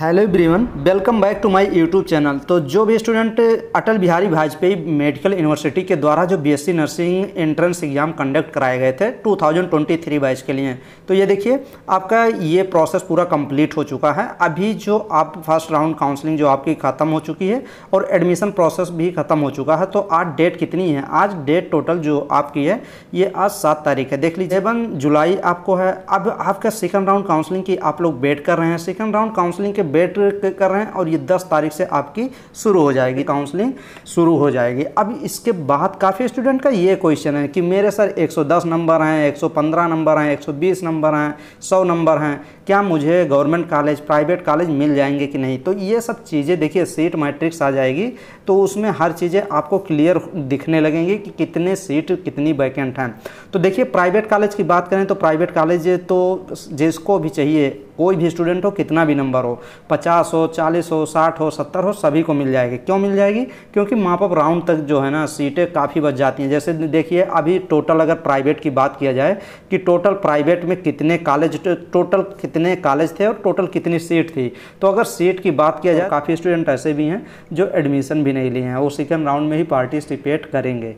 hello everyone welcome back to my YouTube channel तो जो भी student Atal Bihari Vajpayee medical university के द्वारा जो BSc nursing entrance exam conduct कराए गए थे 2023 बैच के लिए तो ये देखिए आपका ये प्रोसेस पूरा कंप्लीट हो चुका है अभी जो आप फर्स्ट राउंड काउंसलिंग जो आपकी ख़त्म हो चुकी है और एडमिशन प्रोसेस भी ख़त्म हो चुका है तो आज डेट कितनी है आज डेट टोटल जो आपकी है ये आज सात तारीख है देख लीजिए जुलाई आपको है अब आपका सेकेंड राउंड काउंसलिंग की आप लोग वेट कर रहे हैं सेकेंड राउंड काउंसलिंग के वेट कर रहे हैं और ये दस तारीख से आपकी शुरू हो जाएगी काउंसलिंग शुरू हो जाएगी अब इसके बाद काफ़ी स्टूडेंट का ये क्वेश्चन है कि मेरे सर 110 नंबर हैं 115 नंबर हैं 120 नंबर हैं 100 नंबर हैं क्या मुझे गवर्नमेंट कॉलेज प्राइवेट कॉलेज मिल जाएंगे कि नहीं तो ये सब चीज़ें देखिए सीट मैट्रिक्स आ जाएगी तो उसमें हर चीज़ें आपको क्लियर दिखने लगेंगी कि कितने सीट कितनी वैकेंट हैं तो देखिए प्राइवेट कॉलेज की बात करें तो प्राइवेट कॉलेज तो जिसको भी चाहिए कोई भी स्टूडेंट हो कितना भी नंबर हो पचास हो चालीस हो साठ हो सत्तर हो सभी को मिल जाएगी क्यों मिल जाएगी क्योंकि मापअप राउंड तक जो है ना सीटें काफ़ी बच जाती हैं जैसे देखिए अभी टोटल अगर प्राइवेट की बात किया जाए कि टोटल प्राइवेट में कितने कॉलेज टोटल कितने कॉलेज थे और टोटल कितनी सीट थी तो अगर सीट की बात किया जाए काफ़ी स्टूडेंट ऐसे भी हैं जो एडमिशन भी नहीं लिए हैं वो सेकेंड राउंड में ही पार्टिसिपेट करेंगे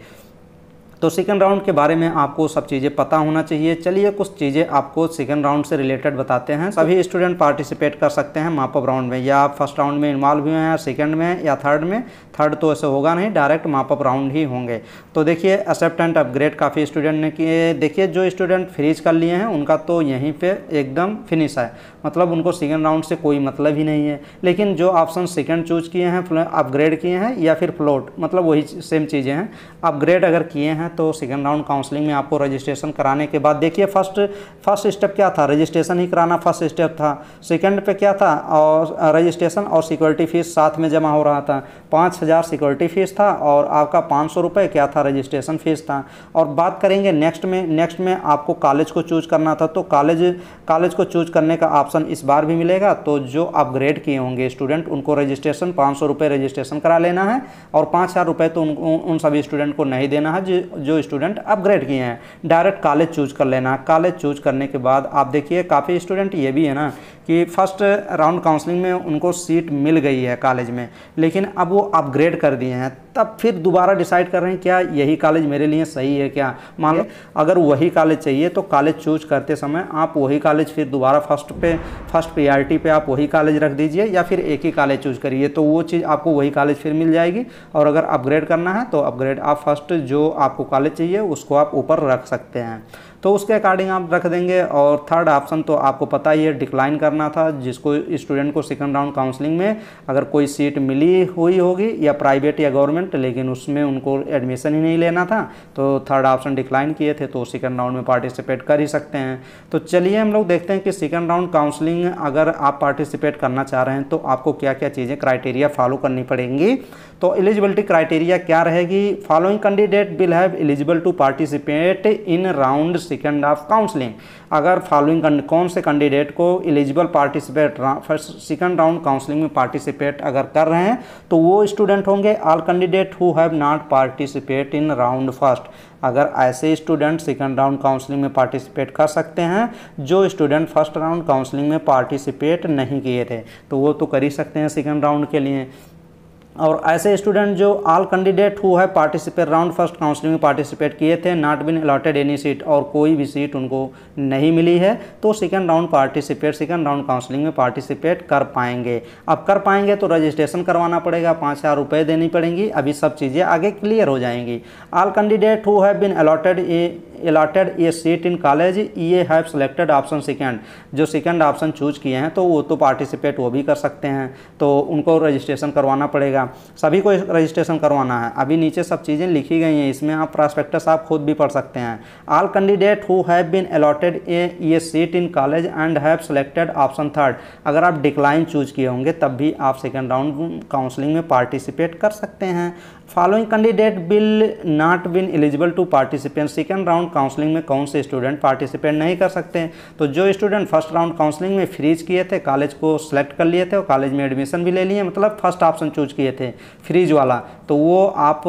तो सेकेंड राउंड के बारे में आपको सब चीज़ें पता होना चाहिए चलिए कुछ चीज़ें आपको सेकेंड राउंड से रिलेटेड बताते हैं सभी स्टूडेंट पार्टिसिपेट कर सकते हैं मापअप राउंड में या आप फर्स्ट राउंड में इन्वॉल्व हुए हैं सेकेंड में या थर्ड में थर्ड तो ऐसे होगा नहीं डायरेक्ट मापअप राउंड ही होंगे तो देखिए एक्सेप्टेंट अपग्रेड काफ़ी स्टूडेंट ने किए देखिए जो स्टूडेंट फ्रीज कर लिए हैं उनका तो यहीं पर एकदम फिनिश है मतलब उनको सेकेंड राउंड से कोई मतलब ही नहीं है लेकिन जो ऑप्शन सेकेंड चूज किए हैं अपग्रेड किए हैं या फिर फ्लोट मतलब वही सेम चीज़ें हैं अपग्रेड अगर किए हैं हैं तो सेकेंड राउंड काउंसलिंग में आपको रजिस्ट्रेशन कराने के बाद देखिए फर्स्ट फर्स्ट स्टेप क्या था रजिस्ट्रेशन ही कराना फर्स्ट स्टेप था सेकेंड पे क्या था और रजिस्ट्रेशन और सिक्योरिटी फीस साथ में जमा हो रहा था पाँच हज़ार सिक्योरिटी फीस था और आपका पाँच सौ रुपये क्या था रजिस्ट्रेशन फीस था और बात करेंगे नेक्स्ट में नेक्स्ट में आपको कॉलेज को चूज करना था तो कॉलेज कॉलेज को चूज करने का ऑप्शन इस बार भी मिलेगा तो जो अपग्रेड किए होंगे स्टूडेंट उनको रजिस्ट्रेशन पाँच रजिस्ट्रेशन करा लेना है और पाँच हज़ार तो उन, उन सभी स्टूडेंट को नहीं देना है जो स्टूडेंट अपग्रेड किए हैं डायरेक्ट कॉलेज चूज कर लेना कॉलेज चूज करने के बाद आप देखिए काफ़ी स्टूडेंट ये भी है ना कि फर्स्ट राउंड काउंसलिंग में उनको सीट मिल गई है कॉलेज में लेकिन अब वो अपग्रेड कर दिए हैं तब फिर दोबारा डिसाइड कर रहे हैं क्या यही कॉलेज मेरे लिए सही है क्या मान लो अगर वही कॉलेज चाहिए तो कॉलेज चूज करते समय आप वही कॉलेज फिर दोबारा फर्स्ट पे फर्स्ट प्रियॉरिटी पे आप वही कॉलेज रख दीजिए या फिर एक ही कॉलेज चूज करिए तो वो चीज़ आपको वही कॉलेज फिर मिल जाएगी और अगर अपग्रेड करना है तो अपग्रेड आप फर्स्ट जो आपको कॉलेज चाहिए उसको आप ऊपर रख सकते हैं तो उसके अकॉर्डिंग आप रख देंगे और थर्ड ऑप्शन तो आपको पता ही है डिक्लाइन करना था जिसको स्टूडेंट को सेकंड राउंड काउंसलिंग में अगर कोई सीट मिली हुई होगी या प्राइवेट या गवर्नमेंट लेकिन उसमें उनको एडमिशन ही नहीं लेना था तो थर्ड ऑप्शन डिक्लाइन किए थे तो सेकेंड राउंड में पार्टिसिपेट कर ही सकते हैं तो चलिए हम लोग देखते हैं कि सेकेंड राउंड काउंसलिंग अगर आप पार्टिसिपेट करना चाह रहे हैं तो आपको क्या क्या चीज़ें क्राइटेरिया फॉलो करनी पड़ेंगी तो एलिजिबिलिटी क्राइटेरिया क्या रहेगी following candidate will have eligible to participate in round second of counselling अगर फॉलोइंग कौन से कैंडिडेट को eligible participate first second round counselling में पार्टिसिपेट अगर कर रहे हैं तो वो स्टूडेंट होंगे all candidate who have not participate in round first अगर ऐसे स्टूडेंट सेकेंड राउंड काउंसलिंग में पार्टिसिपेट कर सकते हैं जो स्टूडेंट फर्स्ट राउंड काउंसलिंग में पार्टिसिपेट नहीं किए थे तो वो तो कर ही सकते हैं सेकेंड राउंड के लिए और ऐसे स्टूडेंट जो all candidate who have participate round first counselling में पार्टिसिपेट किए थे not been allotted any seat और कोई भी सीट उनको नहीं मिली है तो second round participate second round counselling में पार्टिसिपेट कर पाएंगे अब कर पाएंगे तो रजिस्ट्रेशन करवाना पड़ेगा पाँच हज़ार रुपये देनी पड़ेंगी अभी सब चीज़ें आगे क्लियर हो जाएंगी all candidate who have been allotted a a seat in college ई ये हैव सेलेक्टेड ऑप्शन सेकेंड जो सेकेंड ऑप्शन चूज किए हैं तो वो तो पार्टिसिपेट वो भी कर सकते हैं तो उनको रजिस्ट्रेशन करवाना पड़ेगा सभी को रजिस्ट्रेशन करवाना है अभी नीचे सब चीज़ें लिखी गई हैं इसमें आप प्रॉस्पेक्टस आप खुद भी पढ़ सकते हैं all candidate who have been allotted a ये seat in college and have selected option third अगर आप डिक्लाइन चूज किए होंगे तब भी आप सेकेंड राउंड काउंसलिंग में पार्टिसिपेट कर सकते हैं following candidate will not been eligible to participant second round counselling में कौन से स्टूडेंट पार्टिसिपेट नहीं कर सकते हैं तो जो स्टूडेंट फर्स्ट राउंड काउंसलिंग में फ्रीज किए थे कॉलेज को सेलेक्ट कर लिए थे और कॉलेज में एडमिशन भी ले लिए मतलब फर्स्ट ऑप्शन चूज किए थे फ्रीज वाला तो वो आप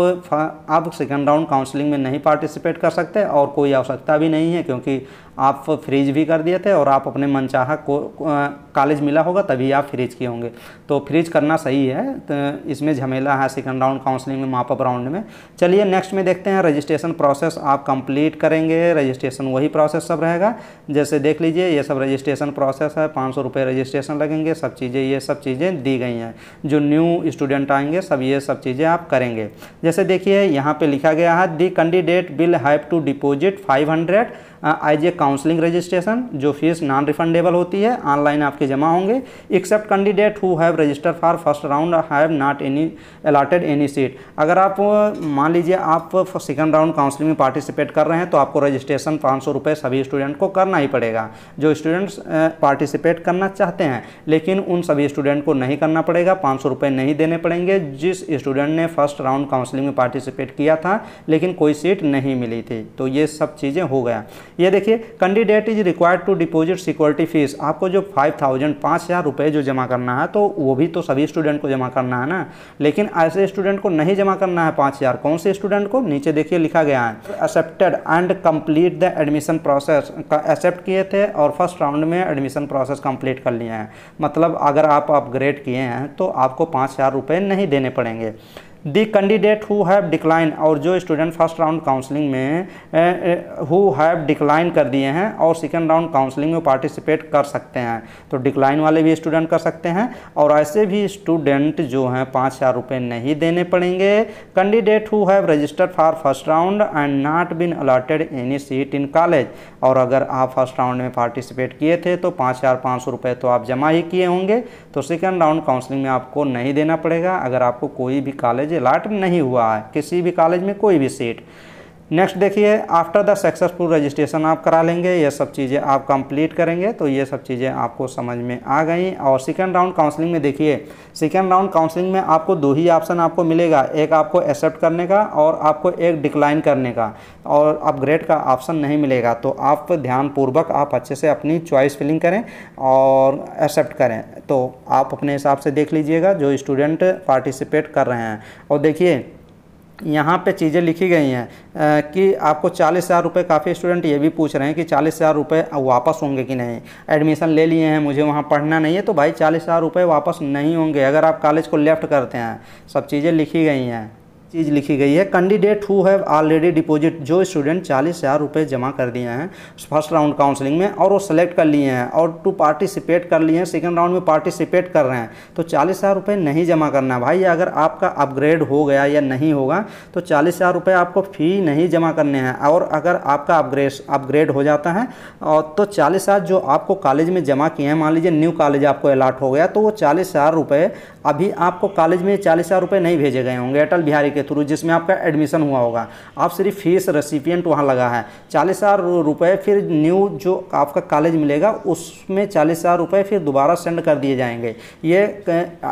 आप सेकेंड राउंड काउंसलिंग में नहीं पार्टिसिपेट कर सकते और कोई आवश्यकता भी नहीं है क्योंकि आप फ्रीज भी कर दिए थे और आप अपने मनचाहा को कॉलेज मिला होगा तभी आप फ्रीज किए होंगे तो फ्रीज करना सही है तो इसमें झमेला है सेकंड राउंड काउंसलिंग में मापअप राउंड में चलिए नेक्स्ट में देखते हैं रजिस्ट्रेशन प्रोसेस आप कंप्लीट करेंगे रजिस्ट्रेशन वही प्रोसेस सब रहेगा जैसे देख लीजिए ये सब रजिस्ट्रेशन प्रोसेस है पाँच सौ रजिस्ट्रेशन लगेंगे सब चीज़ें ये सब चीज़ें दी गई हैं जो न्यू स्टूडेंट आएंगे सब ये सब चीज़ें आप करेंगे जैसे देखिए यहाँ पर लिखा गया है the candidate will have to deposit five आईजे काउंसलिंग रजिस्ट्रेशन जो फीस नॉन रिफंडेबल होती है ऑनलाइन आपके जमा होंगे except candidate who have register for first round have not any allotted any seat अगर आप मान लीजिए आप सेकेंड राउंड काउंसलिंग में पार्टिसिपेट कर रहे हैं तो आपको रजिस्ट्रेशन पाँच सौ रुपये सभी स्टूडेंट को करना ही पड़ेगा जो स्टूडेंट्स पार्टिसिपेट करना चाहते हैं लेकिन उन सभी स्टूडेंट को नहीं करना पड़ेगा पाँच सौ रुपये नहीं देने पड़ेंगे जिस स्टूडेंट ने फर्स्ट राउंड काउंसलिंग में पार्टिसिपेट किया था लेकिन कोई सीट नहीं मिली थी तो ये सब चीज़ें हो गया ये देखिए candidate is required to deposit security fees आपको जो फाइव थाउजेंड पाँच हज़ार रुपये जो जमा करना है तो वो भी तो सभी स्टूडेंट को जमा करना है ना लेकिन ऐसे स्टूडेंट को नहीं जमा करना है पाँच हज़ार कौन से स्टूडेंट को नीचे देखिए लिखा गया है accepted and complete the admission process except किए थे और फर्स्ट राउंड में एडमिशन प्रोसेस कम्प्लीट कर लिए हैं मतलब अगर आप अपग्रेड किए हैं तो आपको पाँच हज़ार रुपये नहीं देने पड़ेंगे the candidate who have decline और जो स्टूडेंट फर्स्ट राउंड काउंसलिंग में हु हैव डिक्लाइन कर दिए हैं और सेकेंड राउंड काउंसलिंग में पार्टिसिपेट कर सकते हैं तो डिक्लाइन वाले भी स्टूडेंट कर सकते हैं और ऐसे भी स्टूडेंट जो हैं पाँच हज़ार रुपये नहीं देने पड़ेंगे candidate who have registered for first round and not been allotted any seat in college और अगर आप फर्स्ट राउंड में पार्टिसिपेट किए थे तो पाँच हज़ार पाँच सौ रुपये तो आप जमा ही किए होंगे तो सेकेंड राउंड काउंसलिंग में आपको नहीं देना पड़ेगा अगर आपको कोई भी कॉलेज कॉलेज अलाट नहीं हुआ है किसी भी कॉलेज में कोई भी सीट नेक्स्ट देखिए आफ्टर द सक्सेसफुल रजिस्ट्रेशन आप करा लेंगे ये सब चीज़ें आप कंप्लीट करेंगे तो ये सब चीज़ें आपको समझ में आ गई और सेकेंड राउंड काउंसलिंग में देखिए सेकेंड राउंड काउंसलिंग में आपको दो ही ऑप्शन आपको मिलेगा एक आपको एक्सेप्ट करने का और आपको एक डिक्लाइन करने का और अपग्रेड का ऑप्शन नहीं मिलेगा तो आप ध्यानपूर्वक आप अच्छे से अपनी चॉइस फिलिंग करें और एक्सेप्ट करें तो आप अपने हिसाब से देख लीजिएगा जो स्टूडेंट पार्टिसिपेट कर रहे हैं और देखिए यहाँ पे चीज़ें लिखी गई हैं कि आपको चालीस हज़ार रुपये काफ़ी स्टूडेंट ये भी पूछ रहे हैं कि चालीस हज़ार रुपये वापस होंगे कि नहीं एडमिशन ले लिए हैं मुझे वहाँ पढ़ना नहीं है तो भाई चालीस हज़ार रुपये वापस नहीं होंगे अगर आप कॉलेज को लेफ्ट करते हैं सब चीज़ें लिखी गई हैं चीज़ लिखी गई है candidate who have already deposit जो स्टूडेंट चालीस हज़ार रुपये जमा कर दिए हैं फर्स्ट राउंड काउंसलिंग में और वो सेलेक्ट कर लिए हैं और टू पार्टिसिपेट कर लिए हैं सेकेंड राउंड में पार्टिसिपेट कर रहे हैं तो चालीस हज़ार रुपये नहीं जमा करना है भाई अगर आपका अपग्रेड हो गया या नहीं होगा तो चालीस हज़ार रुपये आपको फ़ी नहीं जमा करने हैं और अगर आपका अपग्रेड अपग्रेड हो जाता है और तो चालीस हज़ार जो आपको कॉलेज में जमा किए हैं मान लीजिए न्यू कॉलेज आपको अलाट हो गया तो वो चालीस हज़ार रुपये अभी आपको कॉलेज में चालीस हज़ार रुपये नहीं भेजे गए होंगे अटल बिहारी के थ्रू जिसमें आपका एडमिशन हुआ होगा आप सिर्फ फीस रेसिपियंट वहाँ लगा है चालीस हज़ार रुपये फिर न्यू जो आपका कॉलेज मिलेगा उसमें चालीस हज़ार रुपये फिर दोबारा सेंड कर दिए जाएंगे ये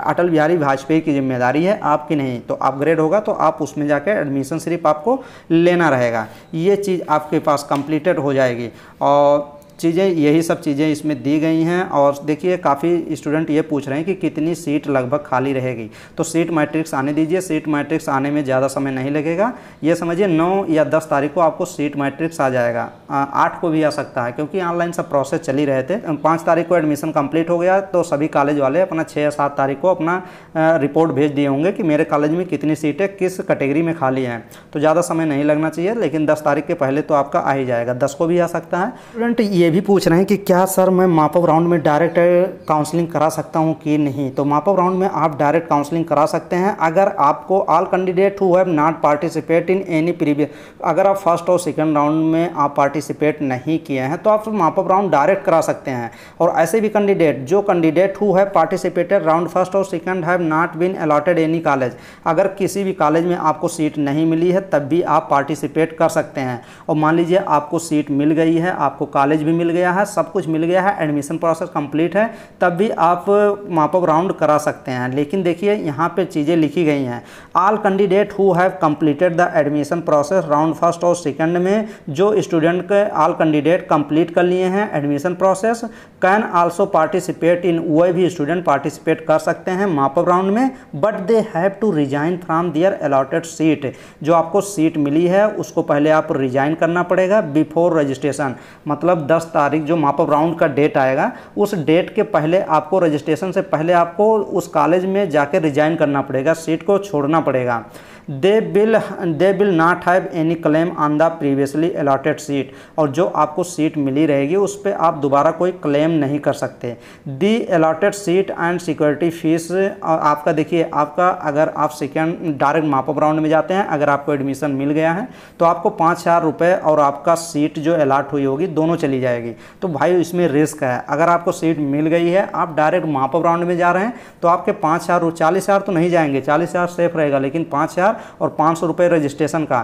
अटल बिहारी वाजपेयी की जिम्मेदारी है आपकी नहीं तो अपग्रेड होगा तो आप उसमें जाकर एडमिशन सिर्फ आपको लेना रहेगा ये चीज़ आपके पास कंप्लीटेड हो जाएगी और चीज़ें यही सब चीज़ें इसमें दी गई हैं और देखिए काफ़ी स्टूडेंट ये पूछ रहे हैं कि कितनी सीट लगभग खाली रहेगी तो सीट मैट्रिक्स आने दीजिए सीट मैट्रिक्स आने में ज़्यादा समय नहीं लगेगा ये समझिए नौ या दस तारीख को आपको सीट मैट्रिक्स आ जाएगा आठ को भी आ सकता है क्योंकि ऑनलाइन सब प्रोसेस चल ही रहे थे पाँच तारीख को एडमिशन कंप्लीट हो गया तो सभी कॉलेज वाले अपना छः या सात तारीख को अपना रिपोर्ट भेज दिए होंगे कि मेरे कॉलेज में कितनी सीटें किस कैटेगरी में खाली हैं तो ज़्यादा समय नहीं लगना चाहिए लेकिन दस तारीख के पहले तो आपका आ ही जाएगा दस को भी आ सकता है स्टूडेंट ये भी पूछ रहे हैं कि क्या सर मैं मापअप राउंड में डायरेक्ट काउंसलिंग करा सकता हूं कि नहीं तो मापअप राउंड में आप डायरेक्ट काउंसलिंग करा सकते हैं अगर आपको all candidate who have not participate in any previous अगर आप फर्स्ट और सेकंड राउंड में आप पार्टिसिपेट नहीं किए हैं तो आप मापअप राउंड डायरेक्ट करा सकते हैं और ऐसे भी कैंडिडेट जो candidate who have participated round first और second have not been allotted any college अगर किसी भी कॉलेज में आपको सीट नहीं मिली है तब भी आप पार्टिसिपेट कर सकते हैं और मान लीजिए आपको सीट मिल गई है आपको कॉलेज भी मिल गया है सब कुछ मिल गया है एडमिशन प्रोसेस कंप्लीट है तब भी आप मापअप राउंड करा सकते हैं लेकिन देखिए यहाँ पे चीज़ें लिखी गई हैं all candidate who have completed the admission process round first और सेकेंड में जो स्टूडेंट के ऑल कैंडिडेट कंप्लीट कर लिए हैं admission process can also participate in वे भी स्टूडेंट पार्टिसिपेट कर सकते हैं मापअप राउंड में but they have to resign from their allotted seat जो आपको सीट मिली है उसको पहले आप रिजाइन करना पड़ेगा बिफोर रजिस्ट्रेशन मतलब दस 10 तारीख जो मापअप राउंड का डेट आएगा उस डेट के पहले आपको रजिस्ट्रेशन से पहले आपको उस कॉलेज में जाकर रिजाइन करना पड़ेगा सीट को छोड़ना पड़ेगा they will they will not have any claim on the previously allotted seat और जो आपको सीट मिली रहेगी उस पर आप दोबारा कोई क्लेम नहीं कर सकते the allotted seat and security fees आपका देखिए आपका अगर आप सेकेंड डायरेक्ट मापअप राउंड में जाते हैं अगर आपको एडमिशन मिल गया है तो आपको पाँच हज़ार रुपये और आपका सीट जो अलाट हुई होगी दोनों चली जाएगी तो भाई इसमें रिस्क है अगर आपको सीट मिल गई है आप डायरेक्ट मापअप राउंड में जा रहे हैं तो आपके पाँच हज़ार चालीस हज़ार तो नहीं जाएंगे चालीस हज़ार सेफ रहेगा लेकिन पाँच हज़ार और पाँच सौ रुपये रजिस्ट्रेशन का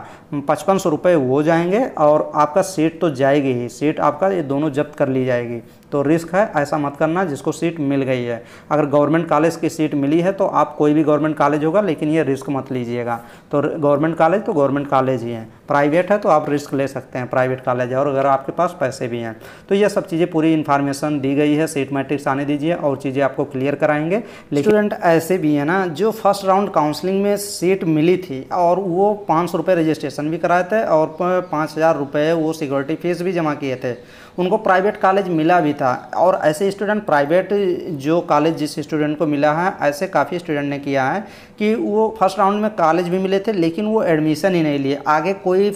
पचपन सौ रुपये हो जाएंगे और आपका सीट तो जाएगी ही सीट आपका ये दोनों जब्त कर ली जाएगी तो रिस्क है ऐसा मत करना जिसको सीट मिल गई है अगर गवर्नमेंट कॉलेज की सीट मिली है तो आप कोई भी गवर्नमेंट कॉलेज होगा लेकिन ये रिस्क मत लीजिएगा तो गवर्नमेंट कॉलेज तो गवर्नमेंट कॉलेज ही है प्राइवेट है तो आप रिस्क ले सकते हैं प्राइवेट कॉलेज है और अगर आपके पास पैसे भी हैं तो ये सब चीज़ें पूरी इन्फॉर्मेशन दी गई है सीट मैट्रिक्स आने दीजिए और चीज़ें आपको क्लियर कराएंगे लेकिन स्टूडेंट ऐसे भी हैं ना जो फर्स्ट राउंड काउंसलिंग में सीट मिली थी और वो पाँच सौ रजिस्ट्रेशन भी कराए थे और पाँच हज़ार रुपये वो सिक्योरिटी फीस भी जमा किए थे उनको प्राइवेट कॉलेज मिला भी था और ऐसे स्टूडेंट प्राइवेट जो कॉलेज जिस स्टूडेंट को मिला है ऐसे काफ़ी स्टूडेंट ने किया है कि वो फर्स्ट राउंड में कॉलेज भी मिले थे लेकिन वो एडमिशन ही नहीं लिए आगे कोई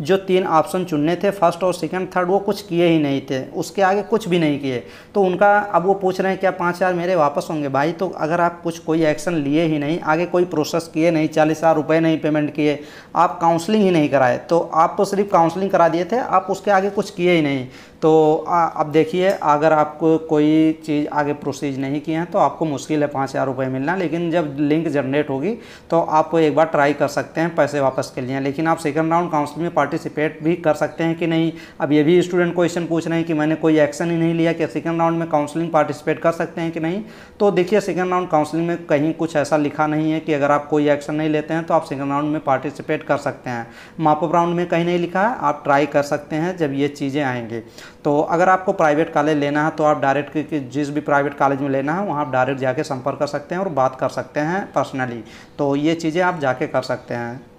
जो तीन ऑप्शन चुनने थे फर्स्ट और सेकेंड थर्ड वो कुछ किए ही नहीं थे उसके आगे कुछ भी नहीं किए तो उनका अब वो पूछ रहे हैं क्या पाँच हज़ार मेरे वापस होंगे भाई तो अगर आप कुछ कोई एक्शन लिए ही नहीं आगे कोई प्रोसेस किए नहीं चालीस हज़ार रुपये नहीं पेमेंट किए आप काउंसलिंग ही नहीं कराए तो आपको सिर्फ काउंसलिंग करा दिए थे आप उसके आगे कुछ किए ही नहीं तो अब देखिए अगर आपको कोई चीज़ आगे प्रोसीज नहीं किए हैं तो आपको मुश्किल है पाँच हज़ार रुपये मिलना लेकिन जब लिंक जनरेट होगी तो आप एक बार ट्राई कर सकते हैं पैसे वापस के लिए लेकिन आप सेकंड राउंड काउंसलिंग में पार्टिसिपेट भी कर सकते हैं कि नहीं अब ये भी स्टूडेंट क्वेश्चन पूछ रहे हैं कि मैंने कोई एक्शन ही नहीं लिया कि सेकेंड राउंड में काउंसलिंग पार्टिसिपेट कर सकते हैं कि नहीं तो देखिए सेकेंड राउंड काउंसलिंग में कहीं कुछ ऐसा लिखा नहीं है कि अगर आप कोई एक्शन नहीं लेते हैं तो आप सेकेंड राउंड में पार्टिसिपेट कर सकते हैं मापअप राउंड में कहीं नहीं लिखा है आप ट्राई कर सकते हैं जब ये चीज़ें आएँगी तो अगर आपको प्राइवेट कॉलेज लेना है तो आप डायरेक्ट जिस भी प्राइवेट कॉलेज में लेना है वहाँ आप डायरेक्ट जाके संपर्क कर सकते हैं और बात कर सकते हैं पर्सनली तो ये चीज़ें आप जाके कर सकते हैं